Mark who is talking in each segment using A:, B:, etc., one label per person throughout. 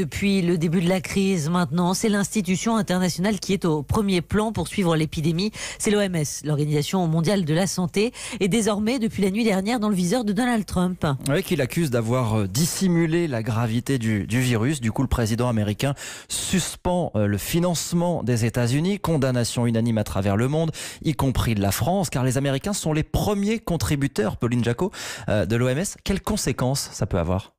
A: Depuis le début de la crise maintenant, c'est l'institution internationale qui est au premier plan pour suivre l'épidémie. C'est l'OMS, l'Organisation mondiale de la santé, et désormais depuis la nuit dernière dans le viseur de Donald Trump. Oui, qu'il accuse
B: d'avoir euh, dissimulé la gravité du, virus. Du coup, le président américain suspend euh, le financement des États-Unis, condamnation unanime à travers le monde, y compris de la France, car les Américains sont les premiers contributeurs, Pauline Jacot, euh, de l'OMS. Quelles conséquences ça peut avoir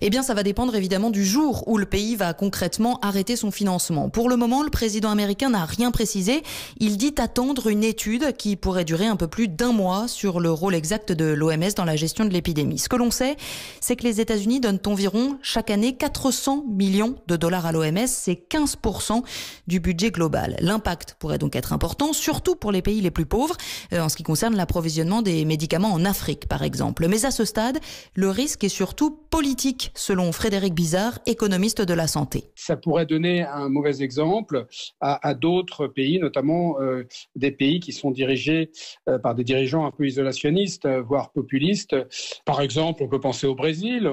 A: eh bien, ça va dépendre évidemment du jour où le pays va concrètement arrêter son financement. Pour le moment, le président américain n'a rien précisé. Il dit attendre une étude qui pourrait durer un peu plus d'un mois sur le rôle exact de l'OMS dans la gestion de l'épidémie. Ce que l'on sait, c'est que les États-Unis donnent environ chaque année 400 millions de dollars à l'OMS. C'est 15% du budget global. L'impact pourrait donc être important, surtout pour les pays les plus pauvres, euh, en ce qui concerne l'approvisionnement des médicaments en Afrique, par exemple. Mais à ce stade, le risque est surtout politique selon Frédéric Bizarre, économiste de la santé. Ça
C: pourrait donner un mauvais exemple à, d'autres pays, notamment euh, des pays qui sont dirigés euh, par des dirigeants un peu isolationnistes, euh, voire populistes. Par exemple, on peut penser au Brésil.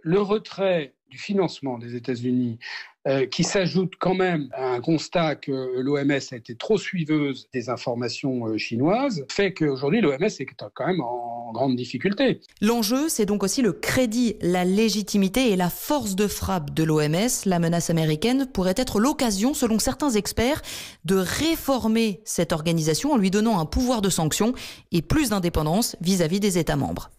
C: Le retrait du financement des États-Unis, euh, qui s'ajoute quand même à un constat que l'OMS a été trop suiveuse des informations euh, chinoises, fait qu'aujourd'hui l'OMS est quand même en grande difficulté. L'enjeu, c'est donc aussi le
A: crédit, la légitimité et la force de frappe de l'OMS. La menace américaine pourrait être l'occasion, selon certains experts, de réformer cette organisation en lui donnant un pouvoir de
C: sanction et plus d'indépendance vis-à-vis des États membres.